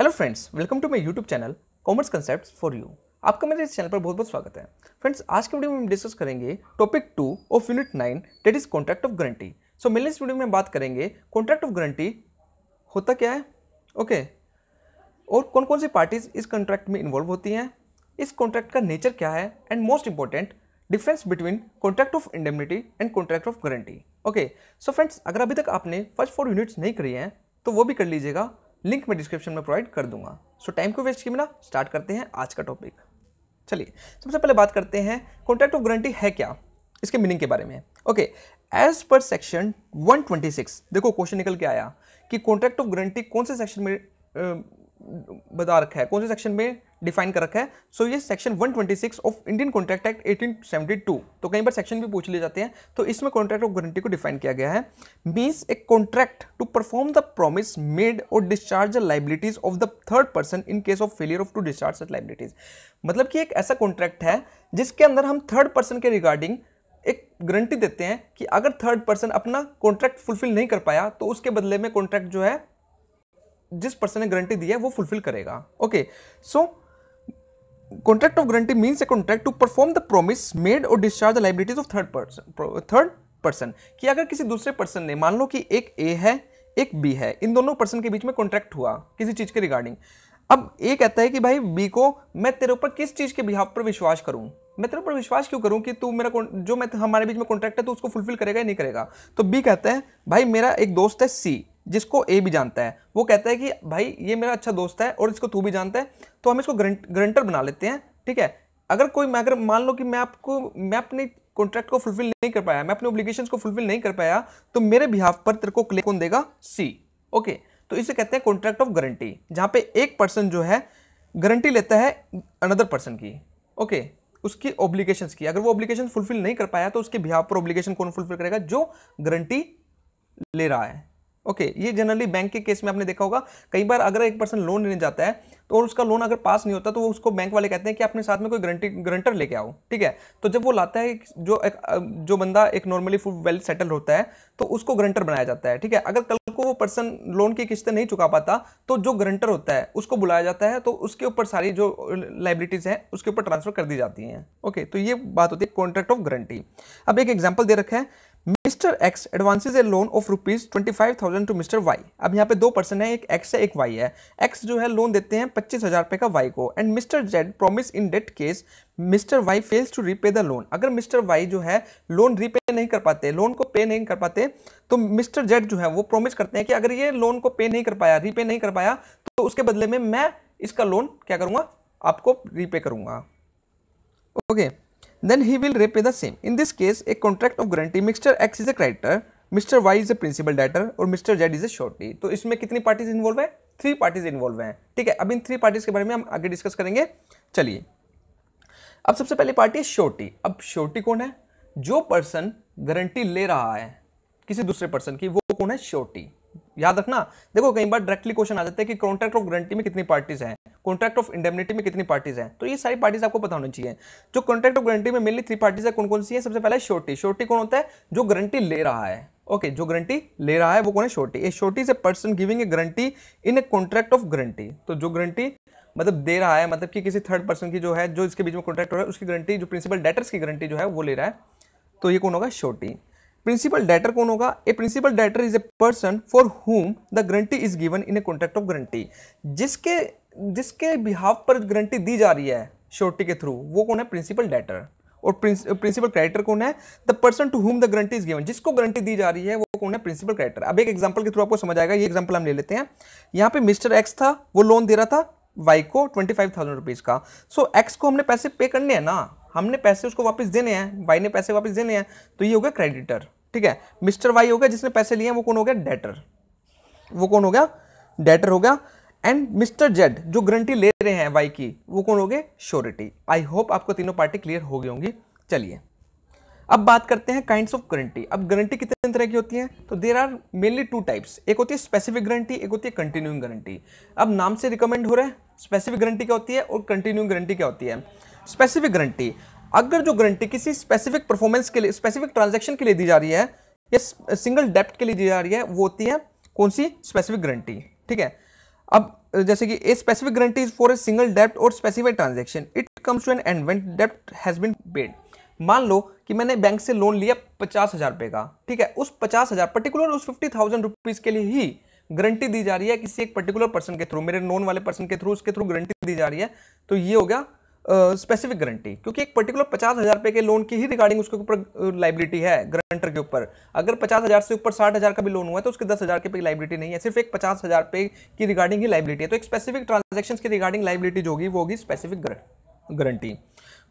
Hello friends welcome to my YouTube channel commerce concept for you आपका मेरे इस channel पर बहुत बहुत स्वागत है फ्रेंड्स आज के वीडियो में हम डिस्कस करेंगे topic two of unit nine that is contract of guarantee so मिलने इस वीडियो में बात करेंगे कॉन्ट्रैक्ट ऑफ गारंटी होता क्या है ओके okay. और कौन कौन सी पार्टीज इस कॉन्ट्रैक्ट में इन्वॉल्व होती हैं इस कॉन्ट्रैक्ट का नेचर क्या है and most important difference between contract of indemnity and contract of guarantee okay so friends अगर अभी तक आपने फर्स्ट फोर यूनिट्स नहीं करी हैं तो वो भी कर लीजिएगा लिंक मैं डिस्क्रिप्शन में प्रोवाइड कर दूंगा सो टाइम को वेस्ट किए बिना स्टार्ट करते हैं आज का टॉपिक चलिए सबसे पहले बात करते हैं कॉन्ट्रैक्ट ऑफ गारंटी है क्या इसके मीनिंग के बारे में ओके एज पर सेक्शन 126 देखो क्वेश्चन निकल के आया कि कॉन्ट्रैक्ट ऑफ गारंटी कौन से सेक्शन में बता रखा है कौन से सेक्शन में डिफाइन कर रखा है सो ये section 126 of Indian contract act 1872 तो कहीं बार सेक्शन भी पूछ लिए जाते हैं तो इसमें कॉन्ट्रैक्ट ऑफ गारंटी को डिफाइन किया गया है means a contract to perform the promise made और discharge the liabilities of the third person in case of failure of to discharge the liabilities मतलब कि एक ऐसा कॉन्ट्रैक्ट है जिसके अंदर हम थर्ड पर्सन के रिगार्डिंग एक गारंटी देते हैं कि अगर थर्ड पर्सन अपना कॉन्ट्रैक्ट फुलफिल नहीं कर पाया तो उसके बदले में कॉन्ट्रैक्ट जो है जिस पर्सन ने गारंटी दी है वो फुलफिल करेगा okay so contract of guarantee means a contract to perform the promise made और discharge the liabilities of third person third person कि अगर किसी दूसरे पर्सन ने मान लो कि एक ए है एक बी है इन दोनों पर्सन के बीच में कॉन्ट्रैक्ट हुआ किसी चीज़ के रिगार्डिंग अब ए कहता है कि भाई बी को मैं तेरे ऊपर किस चीज़ के बिहाव पर विश्वास करूं मैं तेरे ऊपर विश्वास क्यों करूँ कि तू मेरा जो मैं हमारे बीच में कॉन्ट्रैक्ट है तो उसको फुलफिल करेगा या नहीं करेगा तो बी कहता है भाई मेरा एक दोस्त है सी जिसको ए भी जानता है वो कहता है कि भाई ये मेरा अच्छा दोस्त है और इसको तू भी जानता है तो हम इसको ग्रंटर बना लेते हैं ठीक है अगर कोई मैं अगर मान लो कि मैं आपको मैं अपने कॉन्ट्रैक्ट को फुलफिल नहीं कर पाया मैं अपने ओब्लिगेशन को फुलफिल नहीं कर पाया तो मेरे बिहाफ पर तेरे को क्लेम कौन देगा सी ओके तो इसे कहते हैं कॉन्ट्रैक्ट ऑफ गारंटी जहाँ पे एक पर्सन जो है गारंटी लेता है अनदर पर्सन की ओके उसकी ऑब्लिगेशन की अगर वो ऑब्लिगेशन फुलफिल नहीं कर पाया तो उसके बिहाफ पर ऑब्लिगेशन कौन फुलफिल करेगा जो गारंटी ले रहा है ओके okay, ये जनरली बैंक के केस में आपने देखा होगा कई बार अगर एक पर्सन लोन लेने जाता है तो और उसका लोन अगर पास नहीं होता तो वो उसको बैंक वाले कहते हैं कि अपने साथ में कोई गारंटी गारंटर लेके आओ ठीक है तो जब वो लाता है जो एक, जो बंदा एक नॉर्मली फुल वेल सेटल होता है तो उसको गारंटर बनाया जाता है ठीक है अगर कल को वो पर्सन लोन की किस्तें नहीं चुका पाता तो जो गारंटर होता है उसको बुलाया जाता है तो उसके ऊपर सारी जो लाइबिलिटीज़ हैं उसके ऊपर ट्रांसफर कर दी जाती हैं ओके तो ये बात होती है कॉन्ट्रैक्ट ऑफ गारंटी अब एक एग्जाम्पल दे रखा है mister X advances a loan of rupees twenty five thousand to mister Y अब यहाँ पे दो पर्सन है एक एक्स है एक वाई है एक्स जो है लोन देते हैं पच्चीस हजार रुपए का वाई को and mister Z promise in that case mister Y fails to repay the loan अगर मिस्टर वाई जो है लोन रीपे नहीं कर पाते लोन को पे नहीं कर पाते तो मिस्टर जेड जो है वो प्रोमिस करते हैं कि अगर ये लोन को पे नहीं कर पाया रीपे नहीं कर पाया तो उसके बदले में मैं इसका लोन क्या करूंगा आपको रीपे करूँगा okay okay. then he will repay the same. In this case, a contract of guarantee, Mr. X is a creditor, Mr. Y is a principal debtor और Mr. Z is a shorty. तो इसमें कितनी parties involve है three parties involve हैं ठीक है अब in three parties के बारे में हम आगे डिस्कस करेंगे चलिए अब सबसे पहली पार्टी है श्योरिटी अब श्योरिटी कौन है जो पर्सन गारंटी ले रहा है किसी दूसरे पर्सन की वो कौन है श्योरिटी याद रखना देखो कई बार डायरेक्टली क्वेश्चन आ जाता है कि कॉन्ट्रैक्ट ऑफ गारंटी में कितनी पार्टीज हैं कॉन्ट्रैक्ट ऑफ इंडेमनिटी में कितनी पार्टीज हैं तो ये सारी पार्टीज आपको पता होनी चाहिए जो कॉन्ट्रैक्ट ऑफ गारंटी में मिली थ्री पार्टीज है कौन कौन सी है सबसे पहले शोटी शोटी कौन होता है जो गारंटी ले रहा है ओके okay, जो गारंटी ले रहा है वो कौन है surety a surety is a person giving a guarantee in a contract of guarantee तो जो गारंटी मतलब दे रहा है मतलब कि किसी थर्ड पर्सन की जो है जो इसके बीच में कॉन्ट्रैक्ट हो रहा है उसकी गारंटी जो प्रिंसिपल डेटर्स की गारंटी जो है वो ले रहा है तो ये कौन होगा शोटी प्रिंसिपल डेटर कौन होगा a principal debtor is a person for whom the guarantee is given in a contract of guarantee जिसके जिसके बिहाव पर गारंटी दी जा रही है श्योरिटी के थ्रू वो कौन है प्रिंसिपल डेटर और प्रिंसिपल क्रेडिटर कौन है the person to whom the guarantee is given जिसको गारंटी दी जा रही है वो कौन है प्रिंसिपल क्रेडिटर अब एक एग्जांपल के थ्रू आपको समझ आएगा ये एग्जांपल हम ले लेते हैं यहाँ पे मिस्टर एक्स था वो लोन दे रहा था वाई को ट्वेंटी फाइव थाउजेंड रुपीज़ का सो so, एक्स को हमने पैसे पे करने हैं ना हमने पैसे उसको वापस देने हैं वाई ने पैसे वापस देने हैं तो ये हो गया क्रेडिटर ठीक है मिस्टर वाई हो गया जिसने पैसे लिए हैं वो कौन हो गया डेटर वो कौन हो गया डेटर हो गया एंड मिस्टर जेड जो गारंटी ले रहे हैं वाई की वो कौन हो गए श्योरिटी आई होप आपको तीनों पार्टी क्लियर हो गई होंगी चलिए अब बात करते हैं काइंड्स ऑफ गारंटी अब गारंटी कितने तरह की होती है तो there are mainly two types एक होती है स्पेसिफिक गारंटी एक होती है कंटिन्यूइंग गारंटी अब नाम से रिकमेंड हो रहा है स्पेसिफिक गारंटी क्या होती है और कंटिन्यूइंग गारंटी क्या होती है स्पेसिफिक गारंटी अगर जो गारंटी किसी स्पेसिफिक परफॉर्मेंस के लिए स्पेसिफिक ट्रांजेक्शन के लिए दी जा रही है या सिंगल डेप्ट के लिए दी जा रही है वो होती है कौन सी स्पेसिफिक गारंटी ठीक है अब जैसे कि a specific guarantee is for a single डेप्ट और specified transaction it comes to an end when डेप्ट हैज बिन पेड मान लो कि मैंने बैंक से लोन लिया पचास हज़ार रुपये का ठीक है उस पचास हज़ार पर्टिकुलर उस फिफ्टी थाउजेंड रुपीज़ के लिए ही गारंटी दी जा रही है किसी एक पर्टिकुलर पर्सन के थ्रू मेरे नॉन वाले पर्सन के थ्रू उसके थ्रू गारंटी दी जा रही है तो ये हो गया स्पेसिफिक गारंटी क्योंकि एक पर्टिकुलर पचास हज़ार रुपये के लोन की ही रिगार्डिंग उसके ऊपर लाइबिलिटी है गारंटर के ऊपर अगर पचास हज़ार से ऊपर साठ हज़ार का भी लोन हुआ है तो उसके दस हज़ार के पे लाइबिलिटी नहीं है सिर्फ एक पचास हज़ार रुपये की रिगार्डिंग ही लाइबिलिटी है तो एक स्पेसिफिक ट्रांजेक्शन की रिगार्डिंग लाइबिलिटी जो होगी वो होगी स्पेसिफिक गारंटी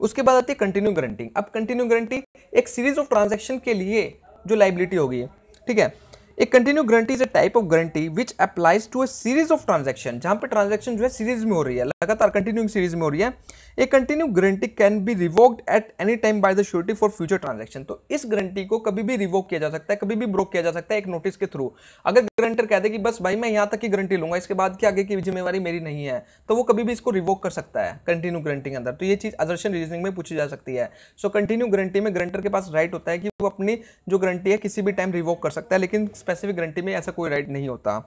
उसके बाद आती है कंटिन्यू गारंटी अब कंटिन्यू गारंटी एक सीरीज ऑफ ट्रांजेक्शन के लिए जो लाइबिलिटी होगी ठीक है a continue guarantee is a type of guarantee which applies to a series of transaction जहां पे ट्रांजेक्शन जो है सीरीज में हो रही है लगातार कंटिन्यूइंग सीरीज में हो रही है a continue guarantee can be revoked at any time by the surety for future transaction तो इस गारंटी को कभी भी रिवोक किया जा सकता है कभी भी ब्रोक किया जा सकता है एक नोटिस के थ्रू अगर गारंटर कह दे कि बस भाई मैं यहां तक की गारंटी लूंगा इसके बाद की आगे की जिम्मेवारी मेरी नहीं है तो वो कभी भी इसको रिवोक कर सकता है कंटिन्यू गारंटी के अंदर तो ये चीज अजर्शन रीजनिंग में पूछी जा सकती है सो कंटिन्यू गारंटी में गारंटर के पास राइट होता है कि वो अपनी जो गारंटी है किसी भी टाइम रिवोक कर सकता है लेकिन स्पेसिफिक गारंटी में ऐसा कोई राइट नहीं होता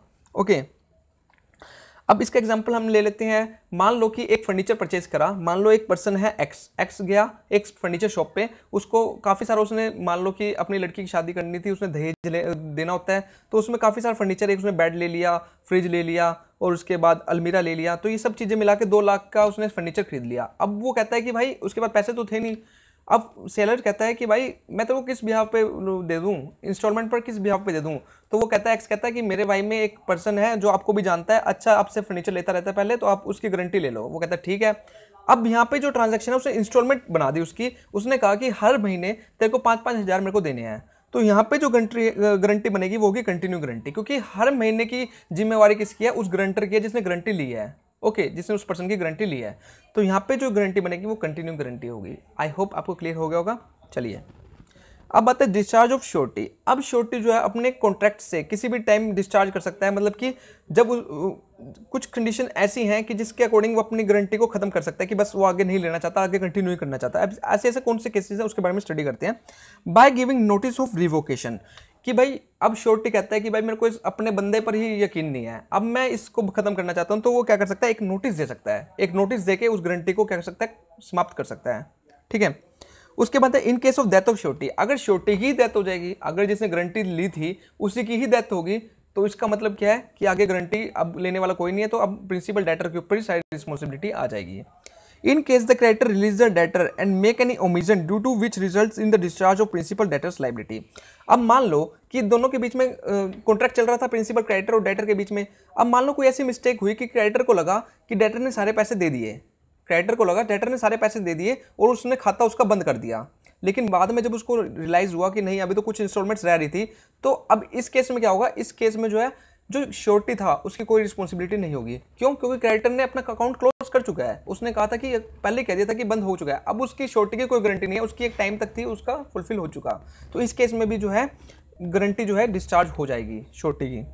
ओके अब इसका एग्जाम्पल हम ले लेते हैं मान लो कि एक फर्नीचर परचेज करा मान लो एक पर्सन है एक्स एक्स गया एक फर्नीचर शॉप पे उसको काफ़ी सारा उसने मान लो कि अपनी लड़की की शादी करनी थी उसने दहेज देना होता है तो उसमें काफ़ी सारा फर्नीचर एक उसने बेड ले लिया फ्रिज ले लिया और उसके बाद अलमीरा ले लिया तो ये सब चीज़ें मिला के दो लाख का उसने फर्नीचर खरीद लिया अब वो कहता है कि भाई उसके बाद पैसे तो थे नहीं अब सेलर कहता है कि भाई मैं तेरे तो किस बिहाव पे दे दूँ इंस्टॉलमेंट पर किस बिहाव पे दे दूँ तो वो कहता है एक्स कहता है कि मेरे भाई में एक पर्सन है जो आपको भी जानता है अच्छा आपसे फर्नीचर लेता रहता है पहले तो आप उसकी गारंटी ले लो वो कहता है ठीक है अब यहाँ पे जो ट्रांजेक्शन है उसने इंस्टॉलमेंट बना दी उसकी उसने कहा कि हर महीने तेरे को पाँच पाँच हज़ार मेरे को देने हैं तो यहाँ पे जो गंट्री गारंटी बनेगी वो होगी कंटिन्यू गारंटी क्योंकि हर महीने की जिम्मेवारी किसकी है उस गारंटर की है जिसने गारंटी ली है ओके okay, जिसने उस पर्सन की गारंटी लिया है तो यहाँ पे जो गारंटी बनेगी वो कंटिन्यू गारंटी होगी आई होप आपको क्लियर हो गया होगा चलिए अब आता है डिस्चार्ज ऑफ श्योरिटी अब श्योरिटी जो है अपने कॉन्ट्रैक्ट से किसी भी टाइम डिस्चार्ज कर सकता है मतलब कि जब कुछ कंडीशन ऐसी हैं कि जिसके अकॉर्डिंग वो अपनी गारंटी को खत्म कर सकता है कि बस वो आगे नहीं लेना चाहता आगे कंटिन्यू करना चाहता है ऐसे ऐसे कौन से केसेस हैं उसके बारे में स्टडी करते हैं by giving notice of revocation कि भाई अब श्योरिटी कहता है कि भाई मेरे को इस अपने बंदे पर ही यकीन नहीं है अब मैं इसको खत्म करना चाहता हूँ तो वो क्या कर सकता है एक नोटिस दे सकता है एक नोटिस दे के उस गारंटी को क्या कर सकता है समाप्त कर सकता है ठीक है उसके बाद है in case of death of surety अगर श्योरिटी ही डेथ हो जाएगी अगर जिसने गारंटी ली थी उसी की ही डेथ होगी तो इसका मतलब क्या है कि आगे गारंटी अब लेने वाला कोई नहीं है तो अब प्रिंसिपल डेटर के ऊपर ही सारी रिस्पॉन्सिबिलिटी आ जाएगी in case the creditor releases the debtor and make any omission due to which results in the discharge of principal debtor's liability अब मान लो कि दोनों के बीच में कॉन्ट्रैक्ट चल रहा था प्रिंसिपल क्रेडिटर और डेटर के बीच में अब मान लो कोई ऐसी मिस्टेक हुई कि क्रेडिटर को लगा कि डेटर ने सारे पैसे दे दिए क्रेडिटर को लगा डेटर ने सारे पैसे दे दिए और उसने खाता उसका बंद कर दिया लेकिन बाद में जब उसको रियलाइज़ हुआ कि नहीं अभी तो कुछ इंस्टॉलमेंट्स रह रही थी तो अब इस केस में क्या होगा इस केस में जो है जो श्योरिटी था उसकी कोई रिस्पॉन्सिबिलिटी नहीं होगी क्यों क्योंकि क्रेडिटर ने अपना अकाउंट क्लोज कर चुका है उसने कहा था कि पहले कह दिया था कि बंद हो चुका है अब उसकी श्योरिटी की कोई गारंटी नहीं है उसकी एक टाइम तक थी उसका फुलफिल हो चुका तो इस केस में भी जो है गारंटी जो है डिस्चार्ज हो जाएगी श्योरिटी की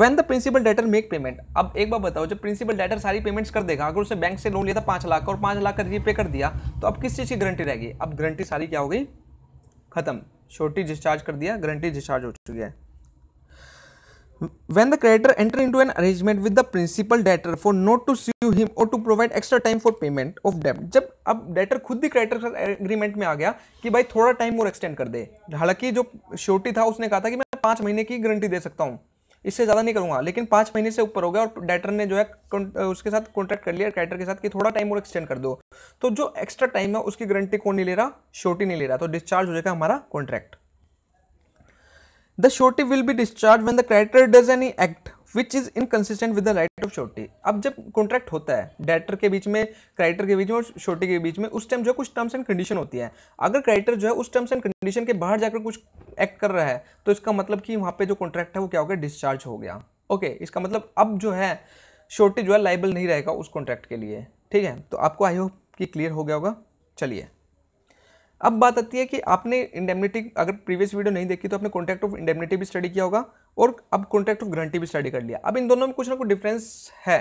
when the principal debtor make payment अब एक बार बताओ जब प्रिंसिपल डेटर सारी पेमेंट्स कर देगा अगर उसने बैंक से लोन लिया था पाँच लाख और पाँच लाख का रीपे कर दिया तो अब किस चीज़ की गारंटी रहेगी अब गारंटी सारी क्या हो गई खत्म छोटी डिस्चार्ज कर दिया गारंटी डिस्चार्ज हो चुकी है when the creditor enter into an arrangement with the principal debtor for not to sue him or to provide extra time for payment of debt जब अब debtor खुद ही creditor के साथ एग्रीमेंट में आ गया कि भाई थोड़ा टाइम और एक्सटेंड कर दे हालांकि जो surety था उसने कहा था कि मैं पाँच महीने की गारंटी दे सकता हूँ इससे ज़्यादा नहीं करूँगा लेकिन पाँच महीने से ऊपर हो गया और डेटर ने जो है उसके साथ कॉन्ट्रैक्ट कर लिया क्रेडिटर के साथ कि थोड़ा टाइम और एक्सटेंड कर दो तो जो एक्स्ट्रा टाइम है उसकी गारंटी कौन नहीं ले रहा शोटी नहीं ले रहा तो डिस्चार्ज हो जाएगा हमारा contract the surety will be discharge when the creditor does any act which is inconsistent with the right of surety अब जब कॉन्ट्रैक्ट होता है डेटर के बीच में क्रेडिटर के बीच में और शोर्टी के बीच में उस टाइम जो है कुछ टर्म्स एंड कंडीशन होती है अगर क्रेडिटर जो है उस टर्म्स एंड कंडीशन के बाहर जाकर कुछ एक्ट कर रहा है तो इसका मतलब कि वहाँ पे जो कॉन्ट्रैक्ट है वो क्या हो गया डिस्चार्ज हो गया ओके okay, इसका मतलब अब जो है शोर्टी जो है लाइबल नहीं रहेगा उस कॉन्ट्रैक्ट के लिए ठीक है तो आपको आई होप कि क्लियर हो गया होगा चलिए अब बात आती है कि आपने इंडेमनिटी अगर प्रीवियस वीडियो नहीं देखी तो आपने कॉन्ट्रैक्ट ऑफ इंडेमनिटी भी स्टडी किया होगा और अब कॉन्ट्रैक्ट ऑफ गारंटी भी स्टडी कर लिया अब इन दोनों में कुछ ना कुछ डिफरेंस है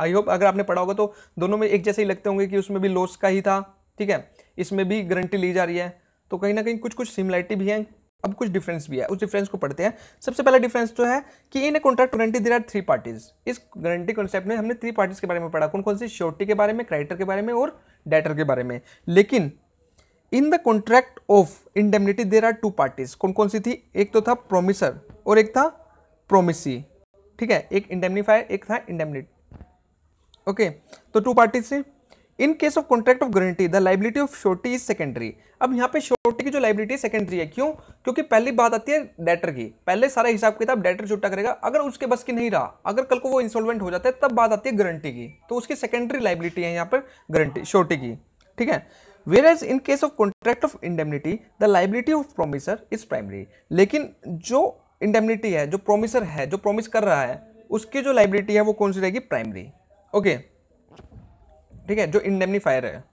आई होप अगर आपने पढ़ा होगा तो दोनों में एक जैसे ही लगते होंगे कि उसमें भी लॉस का ही था ठीक है इसमें भी गारंटी ली जा रही है तो कहीं ना कहीं कुछ कुछ सिमिलरिटी भी है अब कुछ डिफरेंस भी है उस डिफरेंस को पढ़ते हैं सबसे पहला डिफरेंस तो है कि in a contract guarantee there are three parties इस गारंटी कॉन्सेप्ट में हमने थ्री पार्टीज के बारे में पढ़ा कौन कौन सी श्योरिटी के बारे में क्राइटर के बारे में और डेटर के बारे में लेकिन in the contract of indemnity there are two parties कौन कौन सी थी एक तो था प्रोमिसर और एक था प्रोमिसी ठीक है एक इंडेमनीफायर एक था इंडेमनिट ओके तो टू पार्टीज थी in case of contract of guarantee the liability of surety is secondary अब यहाँ पे शोर्टी की जो लाइबिलिटी है सेकेंडरी है क्यों क्योंकि पहली बात आती है डेटर की पहले सारा हिसाब किताब डेटर छुट्टा करेगा अगर उसके बस की नहीं रहा अगर कल को वो इंसॉल्वेंट हो जाता है तब बात आती है गारंटी की तो उसकी सेकेंडरी लाइबिलिटी है यहाँ पर गारंटी शोर्टी की ठीक है whereas in case of contract of indemnity the liability of promiser is primary लेकिन जो indemnity है जो promiser है जो promise कर रहा है उसकी जो liability है वो कौन सी रहेगी primary ओके okay. ठीक है जो indemnifier है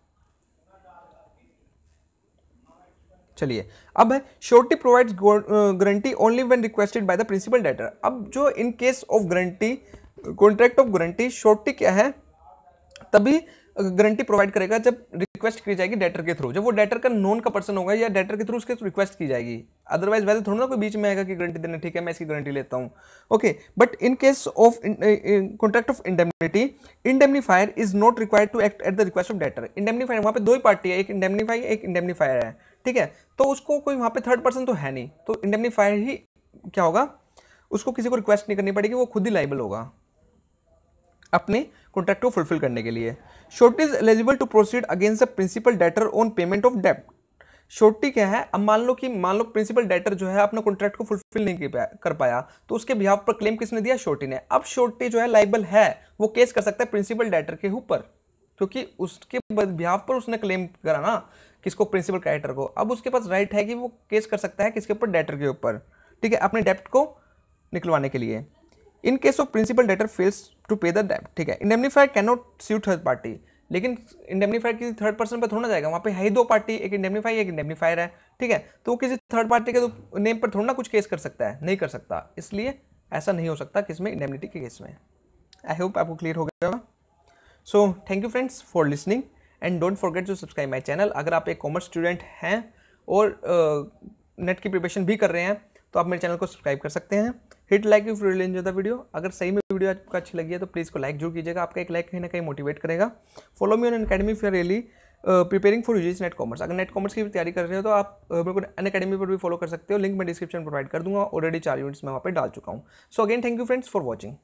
चलिए अब है surety provides guarantee only when requested by the principal debtor अब जो in case of guarantee contract of guarantee surety क्या है तभी गारंटी प्रोवाइड करेगा जब रिक्वेस्ट की जाएगी डेटर के थ्रू जब वो डेटर का नोन का पर्सन होगा या डेटर के थ्रू उसके रिक्वेस्ट की जाएगी अदरवाइज वैसे थोड़ा ना कोई बीच में आएगा कि गारंटी देना ठीक है मैं इसकी गारंटी लेता हूँ okay but in case of contract of indemnity indemnifier is not required to act at the request of debtor indemnifier वहाँ पे दो ही पार्टी है एक इंडेमनीफाई एक इंडेमनीफायर है ठीक है तो उसको कोई वहाँ पे थर्ड पर्सन तो है नहीं तो इंडेमनीफायर ही क्या होगा उसको किसी को रिक्वेस्ट नहीं करनी पड़ेगी वो खुद ही लाइबल होगा अपने कॉन्ट्रैक्ट को फुलफिल करने के लिए surety is eligible to proceed against the principal debtor on payment of डेप्ट शोर्टी क्या है अब मान लो कि मान लो प्रिंसिपल डेटर जो है अपने कॉन्ट्रैक्ट को फुलफिल नहीं कर पाया तो उसके बिहाव पर क्लेम किसने दिया शोर्टी ने अब शोर्टी जो है लाइबल है वो केस कर सकता है प्रिंसिपल डेटर के ऊपर क्योंकि उसके बिहाव पर उसने क्लेम करा ना किसको प्रिंसिपल क्रेडिटर को अब उसके पास राइट है कि वो केस कर सकता है किसके ऊपर डेटर के ऊपर ठीक है अपने डेप्ट को निकलवाने के लिए in case of principal debtor fails to pay the debt ठीक है indemnifier can not sue third party लेकिन इंडेमनीफायर किसी थर्ड पर्सन पर थोड़ा ना जाएगा वहाँ पे है ही दो पार्टी एक इंडेमनीफाई एक इंडेमनीफायर है ठीक है तो वो किसी थर्ड पार्टी के तो नेम पर थोड़ा ना कुछ केस कर सकता है नहीं कर सकता इसलिए ऐसा नहीं हो सकता किस में इंडेमनिटी के केस में आई होप आपको क्लियर हो गया so thank you friends for listening and don't forget to subscribe my channel अगर आप एक कॉमर्स स्टूडेंट हैं और नेट uh, की प्रिपरेशन भी कर रहे हैं तो आप मेरे चैनल को सब्सक्राइब कर सकते हैं hit like you really enjoy the video अगर सही में वीडियो आपको अच्छी लगी है तो प्लीज़ को लाइक जरूर कीजिएगा आपका एक लाइक कहीं ना कहीं मोटिवेट करेगा follow me on academy for really preparing for UGC NET commerce अगर नेट कॉमर्स की तैयारी कर रहे हो तो आप मेरे को अन अकेडमी पर भी फॉलो कर सकते हो लिंक मैं डिस्क्रिप्शन प्रोवाइड कर दूंगा ऑलरेडी चार यूनिट्स मैं वहाँ पर डाल चुका हूँ so again thank you friends for watching